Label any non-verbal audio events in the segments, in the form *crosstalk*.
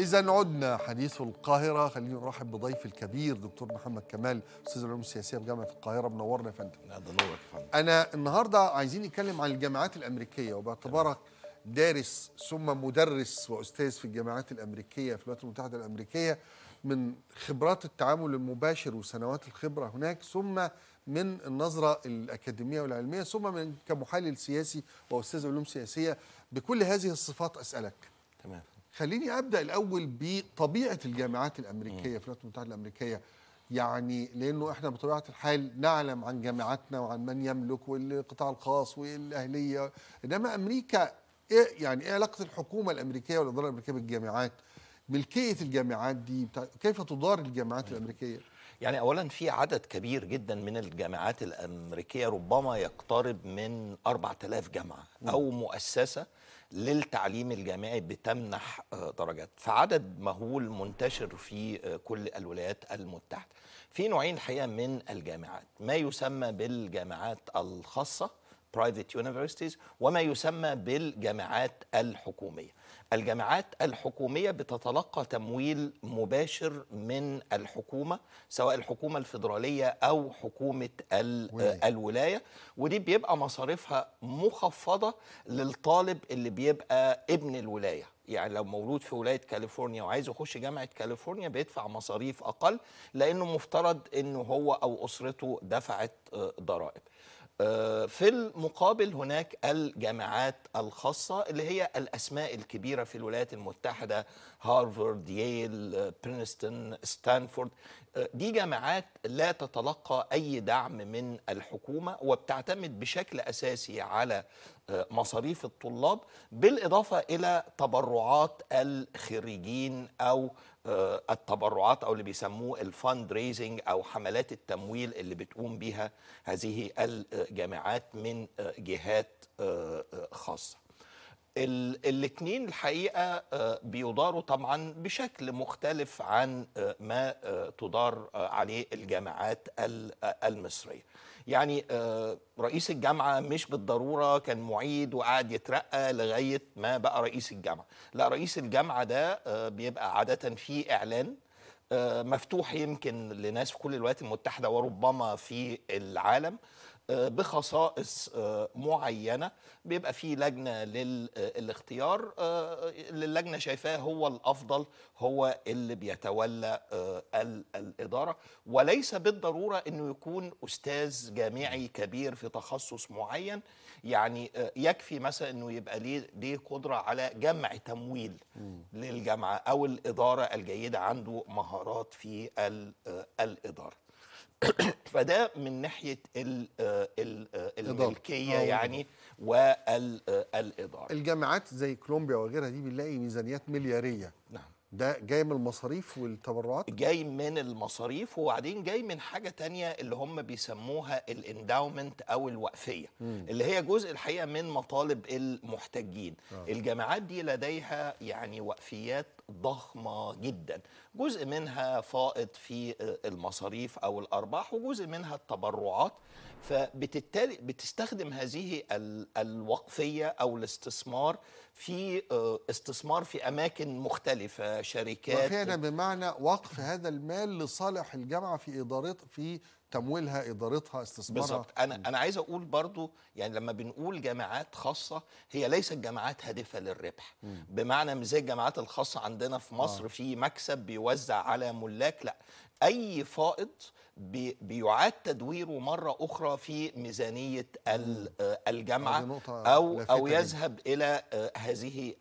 إذا عدنا حديث القاهرة خلينا نرحب بضيف الكبير دكتور محمد كمال أستاذ العلوم السياسية بجامعة القاهرة منورنا يا فندم. الله نورك يا فندم. أنا النهاردة عايزين نتكلم عن الجامعات الأمريكية وباعتبارك دارس ثم مدرس وأستاذ في الجامعات الأمريكية في الولايات المتحدة الأمريكية من خبرات التعامل المباشر وسنوات الخبرة هناك ثم من النظرة الأكاديمية والعلمية ثم من كمحلل سياسي وأستاذ علوم سياسية بكل هذه الصفات أسألك تمام خليني ابدا الاول بطبيعه الجامعات الامريكيه في الولايات المتحده الامريكيه يعني لانه احنا بطبيعه الحال نعلم عن جامعاتنا وعن من يملك والقطاع الخاص والاهليه انما امريكا إيه يعني ايه علاقه الحكومه الامريكيه والاداره الامريكيه بالجامعات ملكيه الجامعات دي كيف تدار الجامعات الامريكيه يعني اولا في عدد كبير جدا من الجامعات الامريكيه ربما يقترب من 4000 جامعه او مؤسسه للتعليم الجامعي بتمنح آه، درجات فعدد مهول منتشر في آه، كل الولايات المتحده في نوعين الحقيقه من الجامعات ما يسمى بالجامعات الخاصه private universities وما يسمى بالجامعات الحكومية الجامعات الحكومية بتتلقى تمويل مباشر من الحكومة سواء الحكومة الفيدرالية أو حكومة الولاية, الولاية ودي بيبقى مصاريفها مخفضة للطالب اللي بيبقى ابن الولاية يعني لو مولود في ولايه كاليفورنيا وعايز يخش جامعه كاليفورنيا بيدفع مصاريف اقل لانه مفترض انه هو او اسرته دفعت آه، ضرائب. في المقابل هناك الجامعات الخاصة اللي هي الأسماء الكبيرة في الولايات المتحدة هارفارد، ييل، برينستون، ستانفورد دي جامعات لا تتلقى أي دعم من الحكومة وبتعتمد بشكل أساسي على آه، مصاريف الطلاب بالإضافة إلى تبرعات الخريجين أو آه، التبرعات او اللي بيسموه الفند ريزنج او حملات التمويل اللي بتقوم بها هذه الجامعات من آه، جهات آه، خاصه الاثنين الحقيقه بيداروا طبعا بشكل مختلف عن ما تدار عليه الجامعات المصريه يعني آه، رئيس الجامعه مش بالضروره كان معيد وقعد يترقى لغايه ما بقى رئيس الجامعه لا رئيس الجامعه ده آه، بيبقى عاده في اعلان آه، مفتوح يمكن لناس في كل الولايات المتحده وربما في العالم بخصائص آه، معينه بيبقى في لجنه للاختيار آه، آه، اللي اللجنه شايفاه هو الافضل هو اللي بيتولى الاداره وليس بالضروره انه يكون استاذ جامعي كبير في تخصص معين يعني يكفي مثلا انه يبقى ليه ليه قدره على جمع تمويل للجامعه او الاداره الجيده عنده مهارات في الاداره *coughs* فده من ناحيه الـ آه، الـ آه، الملكيه آه، يعني والاداره الجامعات زي كولومبيا وغيرها دي بنلاقي ميزانيات ملياريه نعم ده جاي من المصاريف والتبرعات؟ جاي من المصاريف وبعدين جاي من حاجة تانية اللي هم بيسموها الانداومنت أو الوقفية مم. اللي هي جزء الحقيقة من مطالب المحتجين آه. الجامعات دي لديها يعني وقفيات ضخمه جدا جزء منها فائض في المصاريف او الارباح وجزء منها التبرعات فبتتالي بتستخدم هذه الوقفيه او الاستثمار في آه، استثمار في اماكن مختلفه شركات وفعلا بمعنى وقف هذا المال لصالح الجامعه في ادارتها في تمويلها ادارتها استثمارها بالظبط انا انا عايز اقول برضو يعني لما بنقول جامعات خاصه هي ليست جامعات هادفه للربح بمعنى مش زي الجامعات الخاصه عندنا في مصر آه. في مكسب بيوزع على ملاك لا اي فائض بيعاد تدويره مرة أخرى في ميزانية آه، الجامعة أو أو يذهب إلى آه، هذه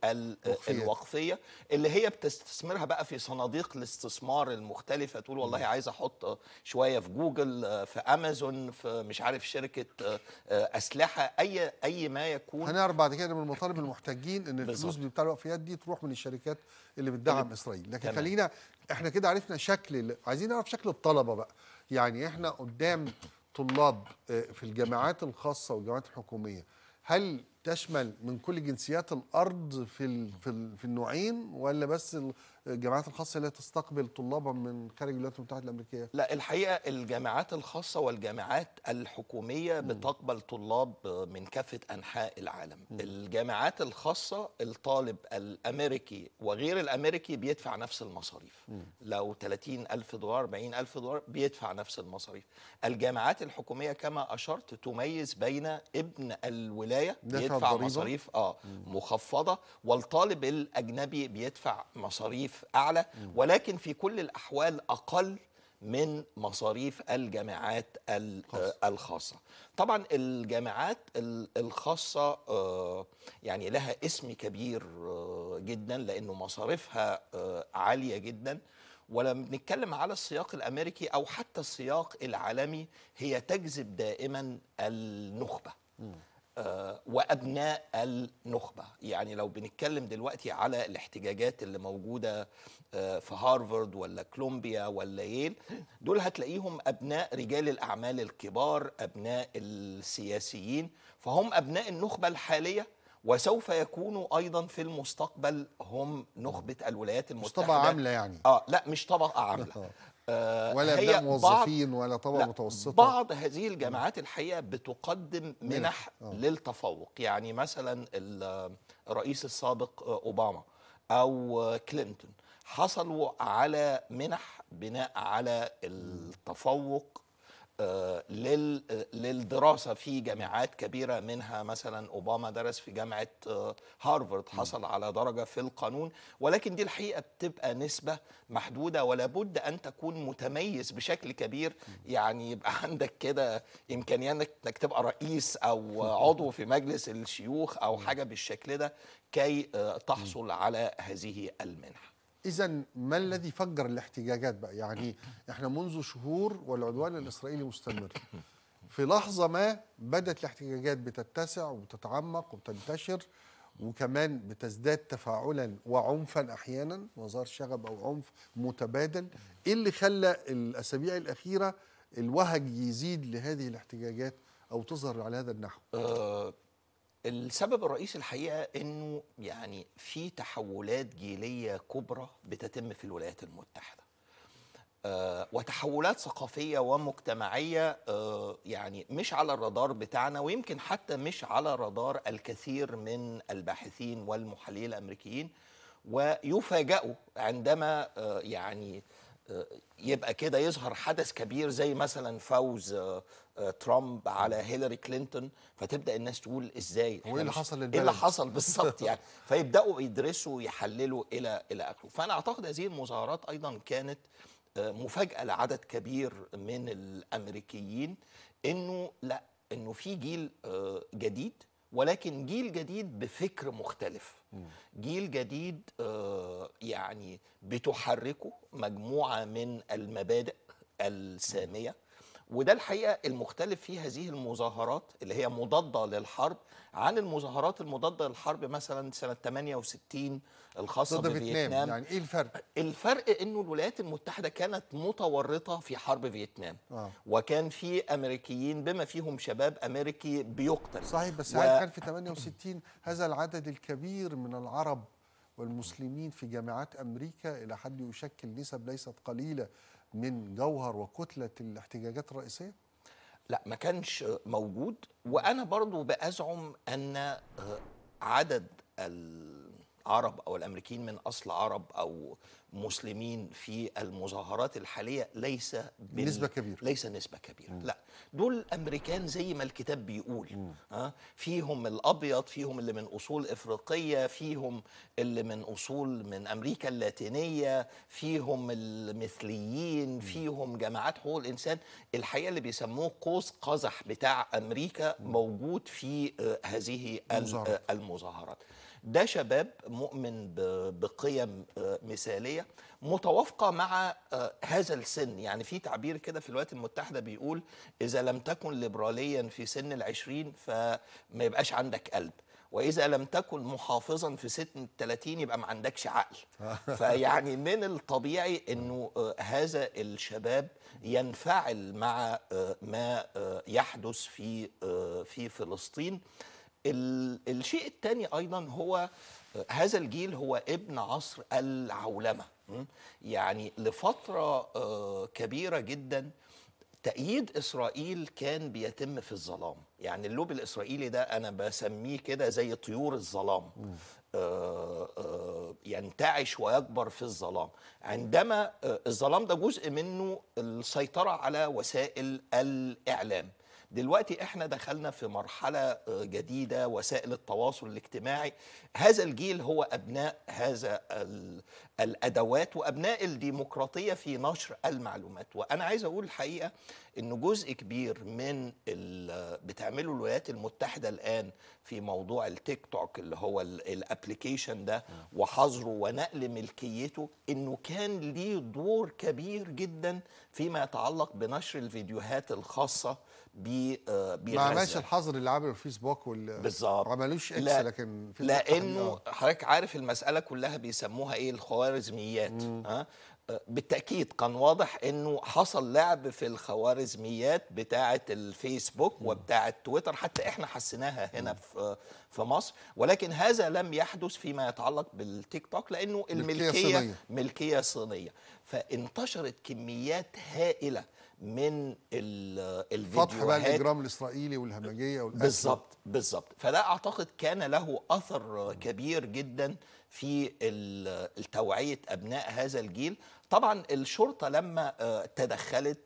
الوقفية اللي هي بتستثمرها بقى في صناديق الاستثمار المختلفة تقول والله عايز أحط شوية في جوجل آه، في أمازون في مش عارف شركة أسلحة أي أي ما يكون هنعرف بعد كده من المطالب المحتاجين إن الفلوس بتاع الوقفيات دي تروح من الشركات اللي بتدعم إسرائيل لكن خلينا احنا كده عرفنا شكل عايزين نعرف شكل الطلبه بقى يعني احنا قدام طلاب آه، في الجامعات الخاصه والجامعات الحكوميه هل تشمل من كل جنسيات الارض في في, النوعين ولا بس الجامعات الخاصه اللي تستقبل طلابا من خارج الولايات المتحده الامريكيه؟ لا الحقيقه الجامعات الخاصه والجامعات الحكوميه بتقبل طلاب من كافه انحاء العالم. الجامعات الخاصه الطالب الامريكي وغير الامريكي بيدفع نفس المصاريف. لو 30 ألف دولار 40 ألف دولار بيدفع نفس المصاريف. الجامعات الحكوميه كما اشرت تميز بين ابن الولايه بيدفع مصاريف اه مخفضه والطالب الاجنبي بيدفع مصاريف اعلى ولكن في كل الاحوال اقل من مصاريف الجامعات الخاصة طبعا الجامعات الخاصة آه، يعني لها اسم كبير آه، جدا لأنه مصاريفها آه، عالية جدا ولما بنتكلم على السياق الأمريكي أو حتى السياق العالمي هي تجذب دائما النخبة آه، وابناء النخبه يعني لو بنتكلم دلوقتي على الاحتجاجات اللي موجوده آه، في هارفارد ولا كولومبيا ولا ييل دول هتلاقيهم ابناء رجال الاعمال الكبار ابناء السياسيين فهم ابناء النخبه الحاليه وسوف يكونوا ايضا في المستقبل هم نخبه الولايات المتحده مش طبقه عامله يعني اه لا مش طبقه عامله *laughs* آه. آه، ولا هي موظفين ولا طبقه متوسطه بعض هذه الجامعات نعم. الحقيقه بتقدم منح آه. للتفوق يعني مثلا الرئيس السابق اوباما او كلينتون حصلوا على منح بناء على التفوق آه، آه، للدراسة في جامعات كبيرة منها مثلا أوباما درس في جامعة آه، هارفارد حصل على درجة في القانون ولكن دي الحقيقة بتبقى نسبة محدودة ولا بد أن تكون متميز بشكل كبير يعني يبقى *laughs* عندك كده إمكانية أنك تبقى رئيس أو عضو في مجلس الشيوخ أو حاجة بالشكل ده كي تحصل على هذه المنحة اذا ما الذي فجر الاحتجاجات بقى يعني احنا منذ شهور والعدوان الاسرائيلي مستمر في لحظه ما بدات الاحتجاجات بتتسع وتتعمق وتنتشر وكمان بتزداد تفاعلا وعنفا احيانا وظهر شغب او عنف متبادل ايه اللي خلى الاسابيع الاخيره الوهج يزيد لهذه الاحتجاجات او تظهر على هذا النحو آه، السبب الرئيسي الحقيقه انه يعني في تحولات جيليه كبرى بتتم في الولايات المتحده. آه، وتحولات ثقافيه ومجتمعيه آه، يعني مش على الرادار بتاعنا ويمكن حتى مش على رادار الكثير من الباحثين والمحللين الامريكيين ويفاجئوا عندما آه، يعني يبقى كده يظهر حدث كبير زي مثلا فوز آه، آه، ترامب على هيلاري كلينتون فتبدا الناس تقول ازاي هو ايه اللي حصل للبلد ايه اللي حصل *laughs* بالظبط يعني فيبداوا يدرسوا ويحللوا الى الى اخره فانا اعتقد هذه المظاهرات ايضا كانت آه، مفاجاه لعدد كبير من الامريكيين انه لا انه في جيل جديد ولكن جيل جديد بفكر مختلف جيل جديد آه، يعني بتحركه مجموعه من المبادئ الساميه وده الحقيقه المختلف في هذه المظاهرات اللي هي مضاده للحرب عن المظاهرات المضاده للحرب مثلا سنه 68 الخاصه بفيتنام يعني ايه الفرق؟ الفرق انه الولايات المتحده كانت متورطه في حرب فيتنام آه. وكان في امريكيين بما فيهم شباب امريكي بيقتل صحيح بس و... كان في 68 هذا العدد الكبير من العرب والمسلمين في جامعات امريكا الى حد يشكل نسب ليست قليله من جوهر وكتلة الاحتجاجات الرئيسية؟ لا ما كانش موجود وأنا برضو بأزعم أن آه، عدد عرب او الامريكيين من اصل عرب او مسلمين في المظاهرات الحاليه ليس بال... نسبه كبيره ليس نسبه كبيره مم. لا دول امريكان زي ما الكتاب بيقول ها فيهم الابيض فيهم اللي من اصول افريقيه فيهم اللي من اصول من امريكا اللاتينيه فيهم المثليين مم. فيهم جماعات حقوق الانسان الحقيقه اللي بيسموه قوس قزح بتاع امريكا مم. موجود في آه، هذه المظاهرات آه، ده شباب مؤمن بقيم آه، مثاليه متوافقه مع آه، هذا السن يعني في تعبير كده في الولايات المتحده بيقول اذا لم تكن ليبراليا في سن العشرين فما يبقاش عندك قلب واذا لم تكن محافظا في سن الثلاثين يبقى ما عندكش عقل *laughs* فيعني من الطبيعي انه آه، هذا الشباب ينفعل مع ما يحدث في في فلسطين الشيء الثاني ايضا هو هذا الجيل هو ابن عصر العولمه يعني لفتره آه، كبيره جدا تأييد إسرائيل كان بيتم في الظلام يعني اللوب الإسرائيلي ده أنا بسميه كده زي طيور الظلام آه، آه، ينتعش ويكبر في الظلام عندما الظلام ده جزء منه السيطرة على وسائل الإعلام دلوقتي احنا دخلنا في مرحله آه، جديده وسائل التواصل الاجتماعي هذا الجيل هو ابناء هذا الادوات وابناء الديمقراطيه في نشر المعلومات وانا عايز اقول الحقيقه ان جزء كبير من بتعمله الولايات المتحده الان في موضوع التيك توك اللي هو الابلكيشن ده وحظره ونقل ملكيته انه كان ليه دور كبير جدا فيما يتعلق بنشر الفيديوهات الخاصه بي ما عملش الحظر اللي عمله الفيسبوك وال بالظبط ما عملوش اكس لا لكن لانه حضرتك عارف المساله كلها بيسموها ايه الخوارج الخوارزميات ها أه، بالتاكيد كان واضح انه حصل لعب في الخوارزميات بتاعه الفيسبوك وبتاعه تويتر حتى احنا حسيناها هنا في في مصر ولكن هذا لم يحدث فيما يتعلق بالتيك توك لانه الملكيه صينية. ملكيه صينيه فانتشرت كميات هائله من الفيديوهات فتح بقى الاجرام الاسرائيلي والهمجيه بالظبط بالظبط فده اعتقد كان له اثر كبير جدا في التوعية ابناء هذا الجيل طبعا الشرطه لما آه، تدخلت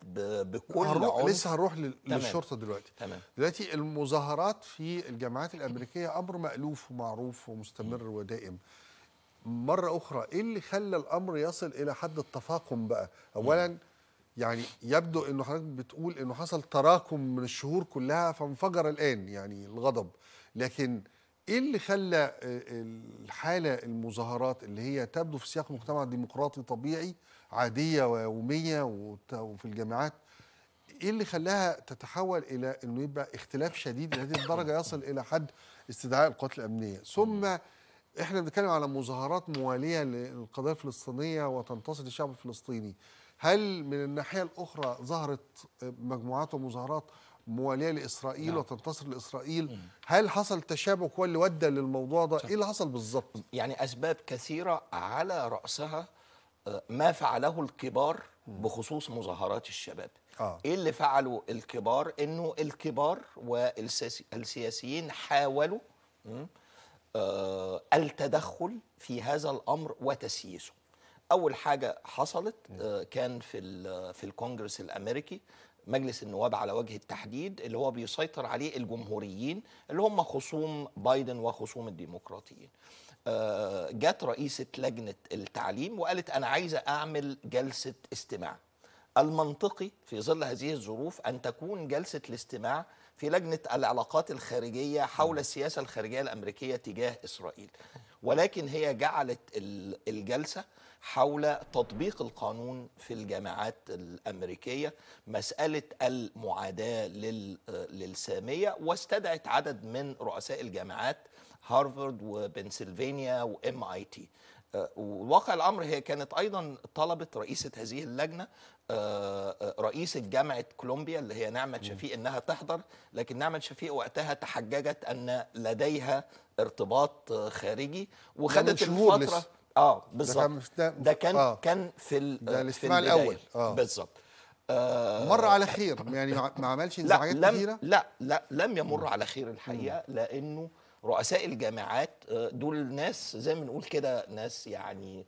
بكل هنروح عنف لسه هنروح للشرطه دلوقتي تمام دلوقتي المظاهرات في الجامعات الامريكيه امر مالوف ومعروف ومستمر ودائم مره اخرى ايه اللي خلى الامر يصل الى حد التفاقم بقى اولا يعني يبدو انه حضرتك بتقول انه حصل تراكم من الشهور كلها فانفجر الان يعني الغضب لكن ايه اللي خلى آه، الحاله المظاهرات اللي هي تبدو في سياق مجتمع ديمقراطي طبيعي عاديه ويوميه وفي الجامعات ايه اللي خلاها تتحول الى انه يبقى اختلاف شديد لهذه الدرجه *coughs* يصل الى حد استدعاء القوات الامنيه ثم احنا بنتكلم على مظاهرات مواليه للقضيه الفلسطينيه وتنتصر الشعب الفلسطيني هل من الناحيه الاخرى ظهرت مجموعات ومظاهرات مواليه لاسرائيل نعم. وتنتصر لاسرائيل مم. هل حصل تشابك هو اللي ودى للموضوع ده صح. ايه اللي حصل بالظبط يعني اسباب كثيره على راسها آه، ما فعله الكبار بخصوص مظاهرات الشباب آه. ايه اللي فعله الكبار انه الكبار والسياسيين حاولوا آه التدخل في هذا الامر وتسييسه اول حاجه حصلت آه كان في في الكونجرس الامريكي مجلس النواب على وجه التحديد اللي هو بيسيطر عليه الجمهوريين اللي هم خصوم بايدن وخصوم الديمقراطيين آه، جت رئيسة لجنة التعليم وقالت أنا عايزة أعمل جلسة استماع المنطقي في ظل هذه الظروف أن تكون جلسة الاستماع في لجنة العلاقات الخارجية حول السياسة الخارجية الأمريكية تجاه إسرائيل ولكن هي جعلت الجلسة حول تطبيق القانون في الجامعات الامريكيه مساله المعاداه للساميه واستدعت عدد من رؤساء الجامعات هارفارد وبنسلفانيا وام اي تي وواقع الامر هي كانت ايضا طلبت رئيسه هذه اللجنه آه، آه، رئيسه جامعه كولومبيا اللي هي نعمه شفيق انها تحضر لكن نعمه شفيق وقتها تحججت ان لديها ارتباط آه، خارجي وخدت يعني الفتره اه بالظبط ده, كان آه. كان في ال... ده الاجتماع الاول اه بالظبط آه مر على خير يعني ما عملش انزعاجات كثيره لا لا لم يمر على خير الحقيقه لانه رؤساء الجامعات آه، دول ناس زي ما بنقول كده ناس يعني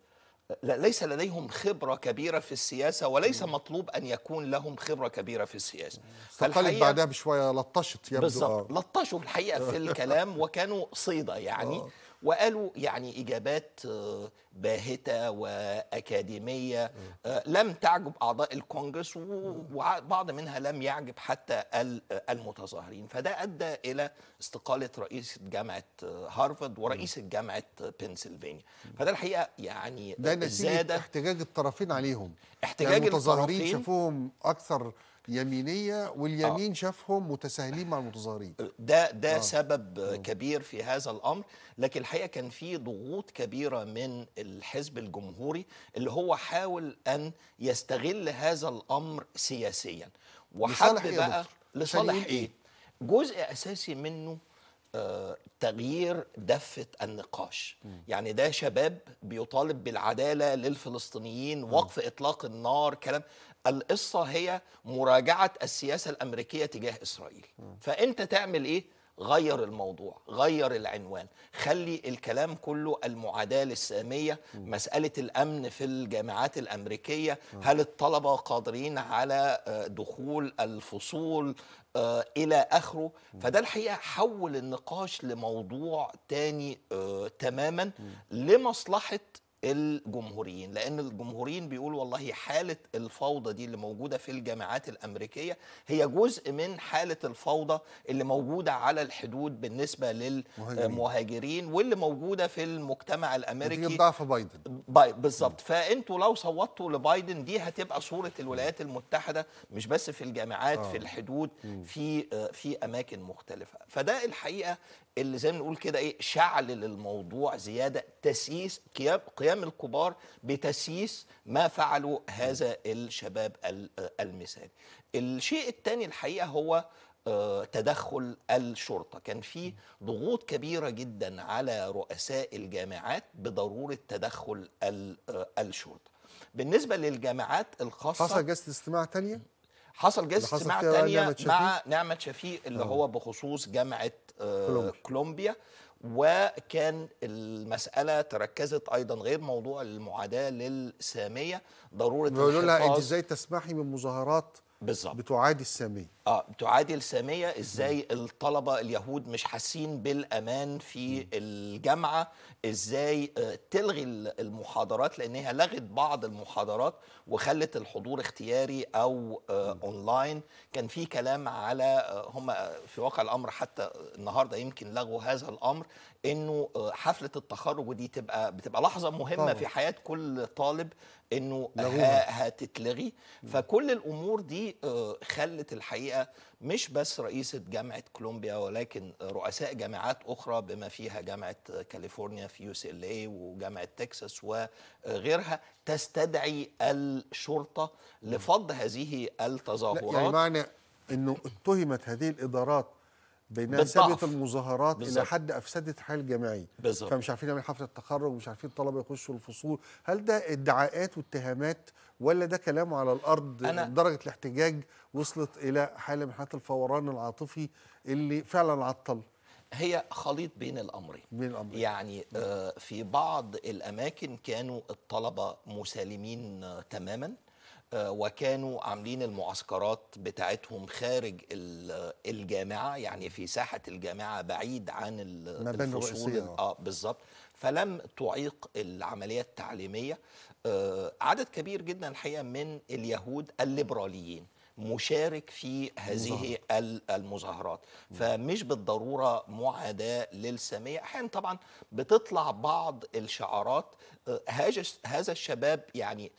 لا ليس لديهم خبرة كبيرة في السياسة وليس مطلوب أن يكون لهم خبرة كبيرة في السياسة فالحقيقه بعدها بشوية لطشت يبدو بالظبط آه. لطشوا الحقيقة في *laughs* الكلام وكانوا صيدة يعني آه. وقالوا يعني إجابات آه، باهتة وأكاديمية آه، لم تعجب أعضاء الكونجرس وبعض منها لم يعجب حتى آه، المتظاهرين فده أدى إلى استقالة رئيس جامعة هارفرد ورئيس جامعة بنسلفانيا فده الحقيقة يعني ده نتيجة احتجاج الطرفين عليهم احتجاج يعني المتظاهرين شافوهم أكثر يمينيه واليمين آه. شافهم متساهلين مع المتظاهرين ده ده آه. سبب آه. كبير في هذا الامر لكن الحقيقه كان في ضغوط كبيره من الحزب الجمهوري اللي هو حاول ان يستغل هذا الامر سياسيا وحب إيه بقى لصالح إيه؟, ايه جزء اساسي منه آه، تغيير دفة النقاش يعني ده شباب بيطالب بالعدالة للفلسطينيين وقف إطلاق النار كلام القصه هي مراجعه السياسه الامريكيه تجاه اسرائيل فانت تعمل ايه غير الموضوع غير العنوان خلي الكلام كله المعاداة السامية مسألة الأمن في الجامعات الأمريكية هل الطلبة قادرين على آه، دخول الفصول آه، إلى آخره فده الحقيقة حول النقاش لموضوع تاني آه، تماما لمصلحة الجمهوريين لان الجمهوريين بيقولوا والله حاله الفوضى دي اللي موجوده في الجامعات الامريكيه هي جزء من حاله الفوضى اللي موجوده على الحدود بالنسبه للمهاجرين واللي موجوده في المجتمع الامريكي ضعف بايدن بالظبط فانتوا لو صوتوا لبايدن دي هتبقى صوره الولايات المتحده مش بس في الجامعات آه. في الحدود آه، في في اماكن مختلفه فده الحقيقه اللي زي ما نقول كده ايه شعلل الموضوع زياده تسييس قيام الكبار بتسييس ما فعله هذا الشباب المثالي. الشيء الثاني الحقيقه هو آه، تدخل الشرطة كان في ضغوط كبيرة جدا على رؤساء الجامعات بضرورة تدخل آه، الشرطة بالنسبة للجامعات الخاصة حصل جلسة استماع ثانيه؟ حصل جلسه اجتماع ثانيه مع نعمه شفيق اللي أوه. هو بخصوص جامعه آه كولومبيا وكان المسألة تركزت أيضا غير موضوع المعاداة للسامية ضرورة بيقولوا لها أنت إزاي تسمحي مظاهرات بالظبط بتعادي الساميه اه بتعادي الساميه ازاي الطلبه اليهود مش حاسين بالامان في الجامعه ازاي آه، تلغي المحاضرات لانها لغت بعض المحاضرات وخلت الحضور اختياري او آه، اونلاين كان في كلام على آه، هم في واقع الامر حتى النهارده يمكن لغوا هذا الامر انه حفله التخرج ودي تبقى بتبقى لحظه مهمه طبعا. في حياه كل طالب انه هتتلغي فكل الامور دي آه، خلت الحقيقه مش بس رئيسه جامعه كولومبيا ولكن رؤساء جامعات اخرى بما فيها جامعه كاليفورنيا في يو سي ال اي وجامعه تكساس وغيرها تستدعي الشرطه لفض هذه التظاهرات يعني معنى انه اتهمت هذه الادارات بانها سابت المظاهرات بالزبط. الى حد افسدت الحياه الجامعيه بالظبط فمش عارفين نعمل إيه حفله التخرج ومش عارفين الطلبه يخشوا الفصول هل ده ادعاءات واتهامات ولا ده كلام على الارض أنا درجه الاحتجاج وصلت الى حاله من حالات الفوران العاطفي اللي فعلا عطل هي خليط بين الامرين بين الامرين يعني آه في بعض الاماكن كانوا الطلبه مسالمين آه تماما آه، وكانوا عاملين المعسكرات بتاعتهم خارج الجامعه يعني في ساحه الجامعه بعيد عن الفصول اه بالظبط فلم تعيق العمليه التعليميه آه، عدد كبير جدا الحقيقه من اليهود الليبراليين مشارك في هذه المظاهرات فمش بالضرورة معاداة للسامية أحيانا طبعا بتطلع بعض الشعارات آه، هذا الشباب يعني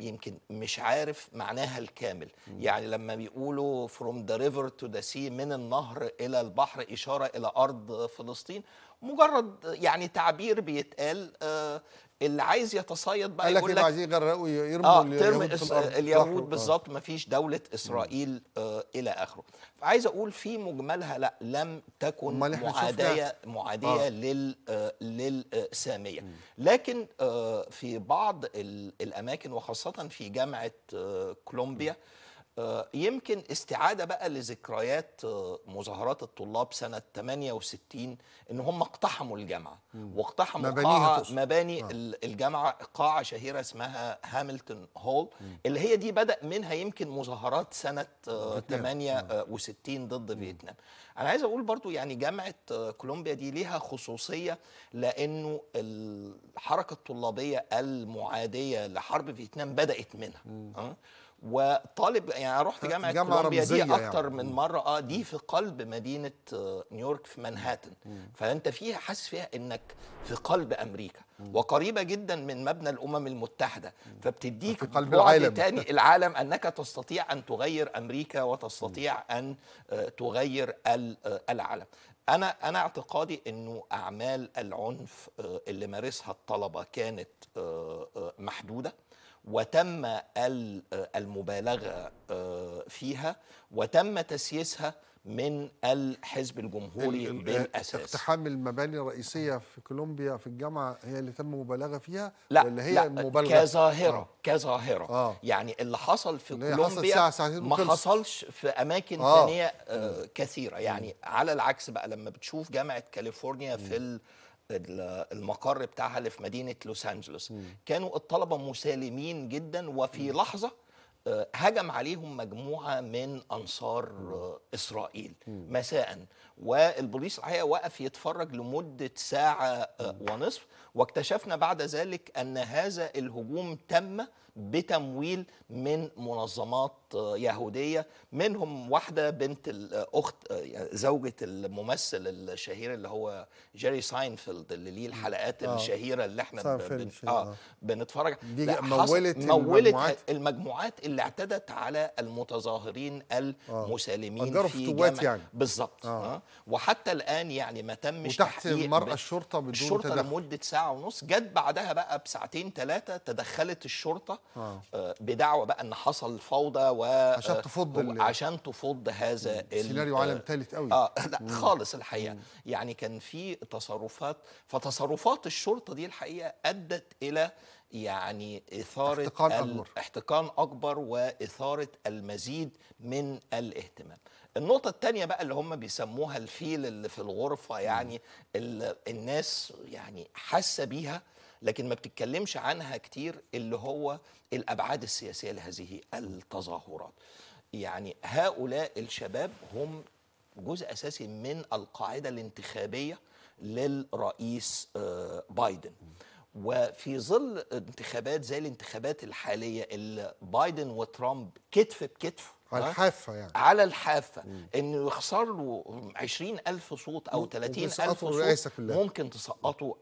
يمكن مش عارف معناها الكامل م. يعني لما بيقولوا from the river to the sea من النهر إلى البحر إشارة إلى أرض فلسطين مجرد يعني تعبير بيتقال آه، اللي عايز يتصيد بقى يقول لك عايزين يغرقوا آه، يرموا آه اليهود إس... اليهود بالظبط ما فيش دولة إسرائيل آه إلى آخره فعايز أقول في مجملها لا لم تكن معادية معادية آه. لل آه للسامية مم. لكن آه في بعض الأماكن وخاصة في جامعة آه كولومبيا مم. آه، يمكن استعاده بقى لذكريات آه، مظاهرات الطلاب سنه 68 ان هم اقتحموا الجامعه واقتحموا قاعه مباني آه. الجامعه قاعه شهيره اسمها هاملتون هول اللي هي دي بدا منها يمكن مظاهرات سنه 68 آه، ضد فيتنام انا عايز اقول برضو يعني جامعه كولومبيا دي ليها خصوصيه لانه الحركه الطلابيه المعاديه لحرب فيتنام بدات منها وطالب يعني انا رحت جامعه, جامعة كولومبيا دي اكتر يعني. من مره اه دي في قلب مدينه آه، نيويورك في مانهاتن فانت فيها حاسس فيها انك في قلب امريكا وقريبه جدا من مبنى الامم المتحده فبتديك في قلب العالم تاني *laughs* العالم انك تستطيع ان تغير امريكا وتستطيع ان آه، تغير آه، العالم انا انا اعتقادي انه اعمال العنف اللي مارسها الطلبه كانت محدوده وتم المبالغه آه، فيها وتم تسييسها من الحزب الجمهوري آه، بالاساس اقتحام المباني الرئيسيه في كولومبيا في الجامعه هي اللي تم مبالغه فيها لا ولا هي لا المبالغه كظاهره آه. كظاهره آه. يعني اللي حصل في اللي كولومبيا حصل ساعة ما حصلش في اماكن ثانيه آه. آه كثيره يعني على العكس بقى لما بتشوف جامعه كاليفورنيا في في المقر بتاعها اللي في مدينه لوس انجلوس كانوا الطلبه مسالمين جدا وفي م. لحظه آه، هجم عليهم مجموعه من انصار آه، اسرائيل مساء والبوليس الحقيقه وقف يتفرج لمده ساعه آه، ونصف واكتشفنا بعد ذلك ان هذا الهجوم تم بتمويل من منظمات يهوديه منهم واحده بنت الاخت زوجه الممثل الشهير اللي هو جيري ساينفيلد اللي ليه الحلقات آه. الشهيره اللي احنا بن... آه،, آه بنتفرج دي مولت, مولت المجموعات. المجموعات اللي اعتدت على المتظاهرين آه. المسالمين آه. في جامعة يعني. بالظبط آه. آه. وحتى الان يعني ما تمش وتحت المرأة الشرطه بدون الشرطه تدخل. لمده ساعه ونص جت بعدها بقى بساعتين ثلاثه تدخلت الشرطه آه. آه، بدعوى بقى ان حصل فوضى و آه، عشان تفض عشان تفض هذا السيناريو عالم ثالث قوي اه لا مم. خالص الحقيقه مم. يعني كان في تصرفات فتصرفات الشرطه دي الحقيقه ادت الى يعني إثارة احتقان أكبر احتقان أكبر وإثارة المزيد من الاهتمام النقطة الثانية بقى اللي هم بيسموها الفيل اللي في الغرفة يعني الناس يعني حاسة بيها لكن ما بتتكلمش عنها كتير اللي هو الابعاد السياسيه لهذه التظاهرات يعني هؤلاء الشباب هم جزء اساسي من القاعده الانتخابيه للرئيس آه، بايدن وفي ظل انتخابات زي الانتخابات الحاليه اللي بايدن وترامب كتف بكتف على الحافة يعني على الحافة مم. انه يخسر له 20000 صوت او 30000 صوت كلها. ممكن تسقطه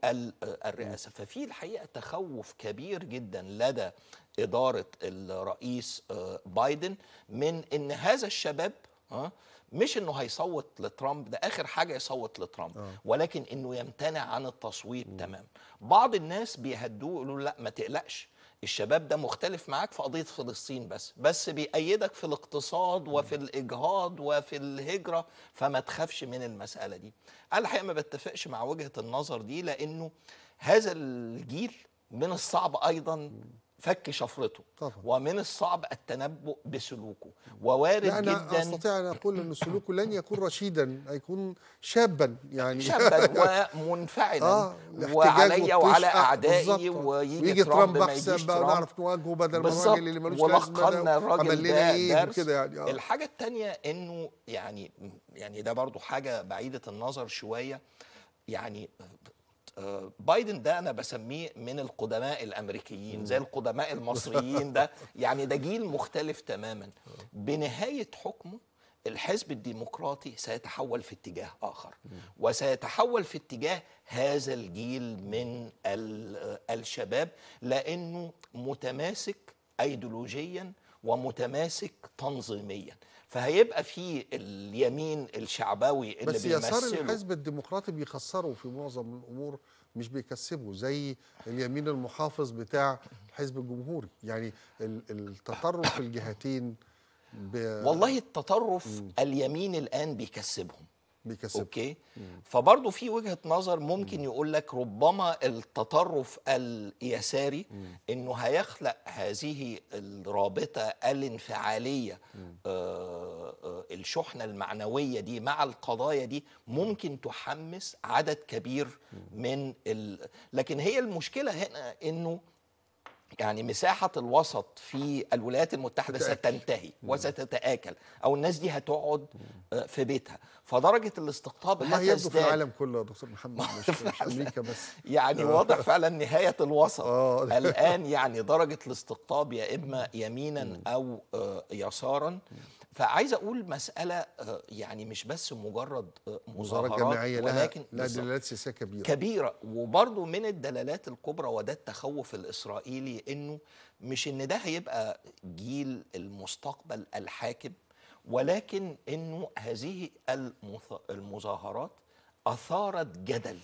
الرئاسة ففي الحقيقة تخوف كبير جدا لدى إدارة الرئيس آه، بايدن من ان هذا الشباب آه، مش انه هيصوت لترامب ده اخر حاجه يصوت لترامب آه. ولكن انه يمتنع عن التصويت تماما بعض الناس بيهدوه يقولوا لا ما تقلقش الشباب ده مختلف معاك في قضيه فلسطين بس بس بيأيدك في الاقتصاد وفي الاجهاض وفي الهجره فما تخافش من المساله دي انا الحقيقه ما بتفقش مع وجهه النظر دي لانه هذا الجيل من الصعب ايضا فك شفرته طبعا. ومن الصعب التنبؤ بسلوكه ووارد جدا يعني أنا جدا استطيع ان اقول ان سلوكه لن يكون رشيدا هيكون شابا يعني شابا *laughs* ومنفعلا آه وعلي وعلى آه، اعدائي ويجي, ويجي ترامب احسن بقى نعرف نواجهه بدل ما الراجل اللي ملوش لازمه الراجل ده إيه كده يعني آه. الحاجه الثانيه انه يعني يعني ده برضو حاجه بعيده النظر شويه يعني آه، بايدن ده انا بسميه من القدماء الامريكيين زي القدماء المصريين ده *laughs* يعني ده جيل مختلف تماما بنهايه حكمه الحزب الديمقراطي سيتحول في اتجاه اخر وسيتحول في اتجاه هذا الجيل من الشباب لانه متماسك ايديولوجيا ومتماسك تنظيميا فهيبقى في اليمين الشعباوي اللي بس يسار الحزب الديمقراطي بيخسره في معظم الامور مش بيكسبه زي اليمين المحافظ بتاع الحزب الجمهوري يعني التطرف الجهتين والله التطرف اليمين الان بيكسبهم بيكسب اوكي فبرضه في وجهه نظر ممكن مم. يقول لك ربما التطرف اليساري مم. انه هيخلق هذه الرابطه الانفعاليه آه،, آه الشحنه المعنويه دي مع القضايا دي ممكن تحمس عدد كبير مم. من ال... لكن هي المشكله هنا انه يعني مساحة الوسط في الولايات المتحدة ستنتهي وستتآكل أو الناس دي هتقعد آه، في بيتها فدرجة الاستقطاب والله يبدو في العالم كله يا دكتور محمد *laughs* مش, مش أمريكا بس يعني آه. واضح فعلا نهاية الوسط آه. *laughs* الآن يعني درجة الاستقطاب يا إما يمينا أو آه، يسارا فعايز اقول مساله آه، يعني مش بس مجرد آه، مظاهرات جماعيه ولكن لها دلالات سياسيه كبيره كبيره وبرضه من الدلالات الكبرى وده التخوف الاسرائيلي انه مش ان ده هيبقى جيل المستقبل الحاكم ولكن انه هذه المظاهرات اثارت جدل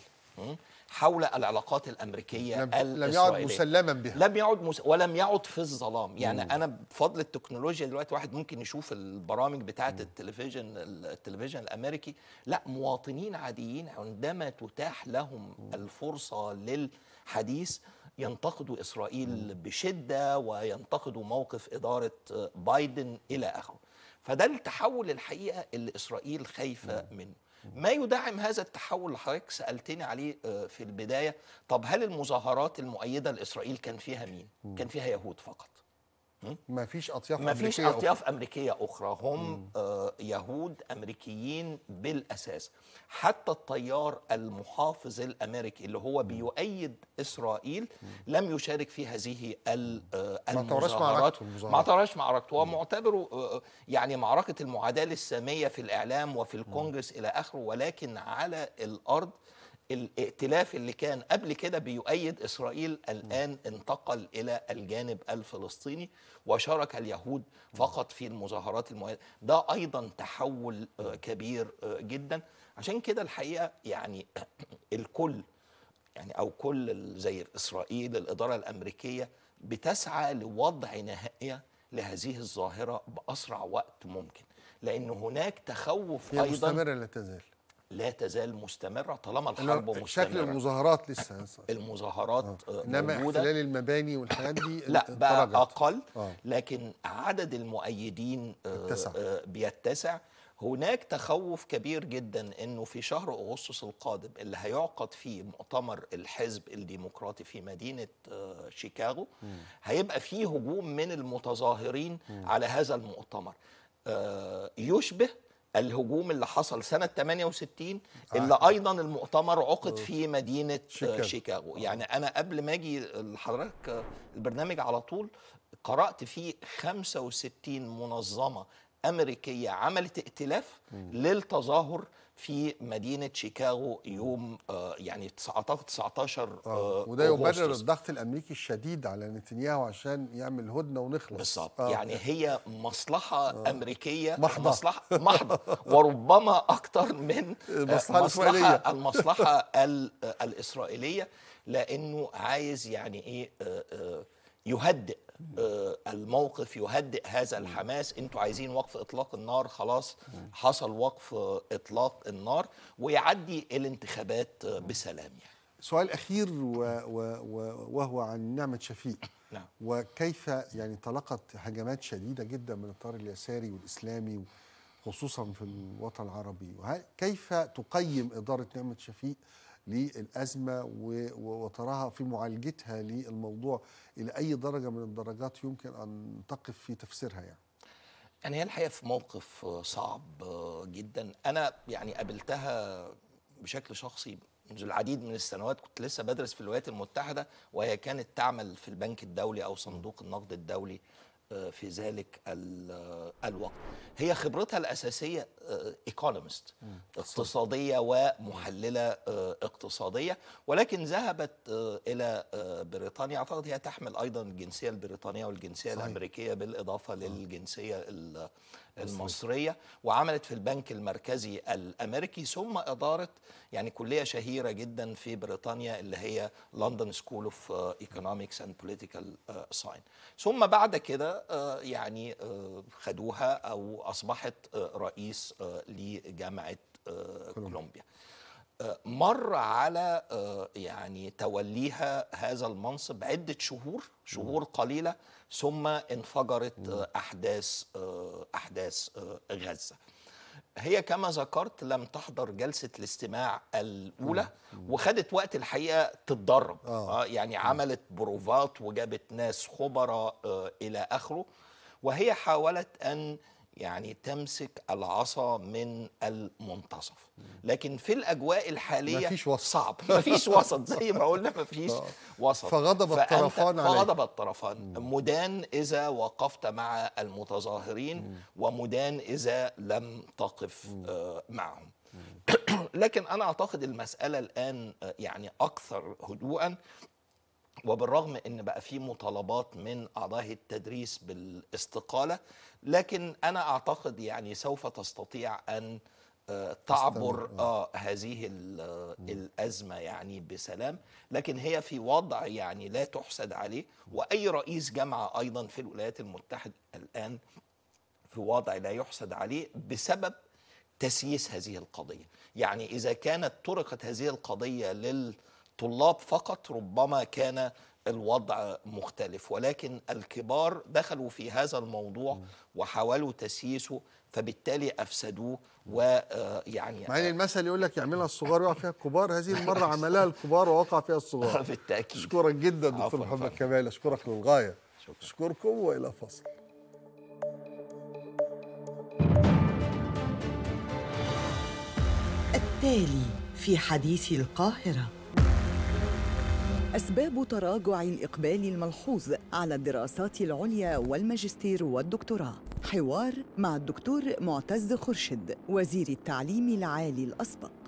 حول العلاقات الامريكيه لم, لم يعد مسلما بها لم يعد مس... ولم يعد في الظلام يعني مم. انا بفضل التكنولوجيا دلوقتي واحد ممكن يشوف البرامج بتاعه التلفزيون التلفزيون الامريكي لا مواطنين عاديين عندما تتاح لهم مم. الفرصه للحديث ينتقدوا اسرائيل مم. بشده وينتقدوا موقف اداره بايدن الى اخره فده التحول الحقيقه اللي اسرائيل خايفه منه ما يدعم هذا التحول اللي حضرتك سالتني عليه آه، في البدايه طب هل المظاهرات المؤيده لاسرائيل كان فيها مين؟ كان فيها يهود فقط ما فيش أطياف ما فيش أمريكية أطياف أخرى. أمريكية أخرى هم آه يهود أمريكيين بالأساس حتى الطيار المحافظ الأمريكي اللي هو بيؤيد إسرائيل مم. لم يشارك في هذه آه، المظاهرات ما تعرفش معركته هو معتبره آه، آه، يعني معركة المعاداة السامية في الإعلام وفي الكونجرس مم. إلى آخره ولكن على الأرض الائتلاف اللي كان قبل كده بيؤيد اسرائيل الان انتقل الى الجانب الفلسطيني وشارك اليهود فقط في المظاهرات المؤيده ده ايضا تحول آه، كبير آه، جدا عشان كده الحقيقه يعني *coughs* الكل يعني او كل زي اسرائيل الاداره الامريكيه بتسعى لوضع نهائيه لهذه الظاهره باسرع وقت ممكن لان هناك تخوف ايضا مستمره لا تزال لا تزال مستمرة طالما الحرب مستمرة شكل المظاهرات لسه المظاهرات آه. آه، انما احتلال المباني والحاجات دي لا بقى اقل آه. لكن عدد المؤيدين آه، اتسع. بيتسع هناك تخوف كبير جدا انه في شهر اغسطس القادم اللي هيعقد فيه مؤتمر الحزب الديمقراطي في مدينه شيكاغو هيبقى فيه هجوم من المتظاهرين على هذا المؤتمر يشبه الهجوم اللي حصل سنة 68 آه. اللي أيضا المؤتمر عقد آه. في مدينة شيكاغو, شيكاغو. آه. يعني أنا قبل ما أجي لحضرتك البرنامج على طول قرأت فيه 65 منظمة أمريكية عملت ائتلاف للتظاهر في مدينه شيكاغو يوم آه، يعني 19 19 آه،, آه. وده يبرر الضغط الامريكي الشديد على نتنياهو عشان يعمل هدنه ونخلص بالظبط آه. يعني هي مصلحه آه. امريكيه محضة. مصلحه محضه وربما اكتر من آه، المصلحه الاسرائيليه المصلحه الاسرائيليه لانه عايز يعني ايه يهدئ آه، الموقف يهدئ هذا الحماس انتوا عايزين وقف اطلاق النار خلاص حصل وقف اطلاق النار ويعدي الانتخابات بسلام يعني سؤال اخير و و و وهو عن نعمه شفيق نعم. وكيف يعني تلقت هجمات شديده جدا من الطار اليساري والاسلامي خصوصا في الوطن العربي كيف تقيم اداره نعمه شفيق للأزمة وتراها في معالجتها للموضوع إلى أي درجة من الدرجات يمكن أن تقف في تفسيرها يعني يعني هي الحقيقة في موقف صعب جدا أنا يعني قابلتها بشكل شخصي منذ العديد من السنوات كنت لسه بدرس في الولايات المتحدة وهي كانت تعمل في البنك الدولي أو صندوق النقد الدولي في ذلك الوقت هي خبرتها الأساسية ايكونومست آه، اقتصادية ومحللة آه، اقتصادية ولكن ذهبت آه، إلى بريطانيا أعتقد هي تحمل أيضا الجنسية البريطانية والجنسية صحيح. الأمريكية بالإضافة للجنسية المصرية وعملت في البنك المركزي الأمريكي ثم أدارت يعني كلية شهيرة جدا في بريطانيا اللي هي لندن سكول اوف ايكونومكس اند بوليتيكال ساين ثم بعد كده uh, يعني uh, خدوها أو أصبحت uh, رئيس لجامعة كولومبيا مر على يعني توليها هذا المنصب عدة شهور شهور قليلة ثم انفجرت آه، احداث آه، احداث آه، غزه هي كما ذكرت لم تحضر جلسة الاستماع الأولى وخدت وقت الحقيقة تتدرب آه. يعني عملت بروفات وجابت ناس خبراء إلى آخره وهي حاولت أن يعني تمسك العصا من المنتصف لكن في الاجواء الحاليه مفيش وسط صعب مفيش وسط زي ما قلنا مفيش *laughs* آه. وسط فغضب الطرفان فغضب الطرفان مدان اذا وقفت مع المتظاهرين ومدان اذا لم تقف آه، معهم *clears throat* لكن انا اعتقد المساله الان آه، يعني اكثر هدوءا وبالرغم ان بقى في مطالبات من اعضاء التدريس بالاستقاله لكن انا اعتقد يعني سوف تستطيع ان آه، تعبر آه. آه هذه آه، الأزمة يعني بسلام لكن هي في وضع يعني لا تحسد عليه وأي رئيس جامعة أيضا في الولايات المتحدة الآن في وضع لا يحسد عليه بسبب تسييس هذه القضية يعني إذا كانت طرقت هذه القضية للطلاب فقط ربما كان الوضع مختلف ولكن الكبار دخلوا في هذا الموضوع وحاولوا تسييسه فبالتالي افسدوه ويعني آه، مع ان المثل يقول لك يعملها الصغار ويقع فيها الكبار هذه المره *laughs* عملها الكبار ووقع فيها الصغار *laughs* بالتاكيد اشكرك جدا دكتور محمد كمال اشكرك للغايه شكرا. اشكركم والى فصل التالي في حديث القاهره أسباب تراجع الإقبال الملحوظ على الدراسات العليا والماجستير والدكتوراه حوار مع الدكتور معتز خرشد وزير التعليم العالي الأسبق